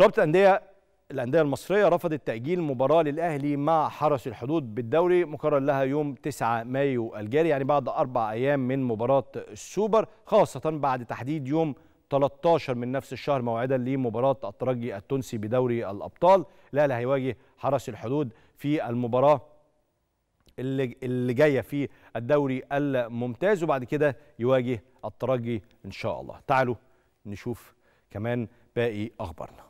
رابطه الانديه الانديه المصريه رفضت تاجيل مباراه للاهلي مع حرس الحدود بالدوري مقرر لها يوم 9 مايو الجاري يعني بعد اربع ايام من مباراه السوبر خاصه بعد تحديد يوم 13 من نفس الشهر موعدا لمباراه الترجي التونسي بدوري الابطال الاهلي هيواجه حرس الحدود في المباراه اللي جايه في الدوري الممتاز وبعد كده يواجه الترجي ان شاء الله تعالوا نشوف كمان باقي اخبارنا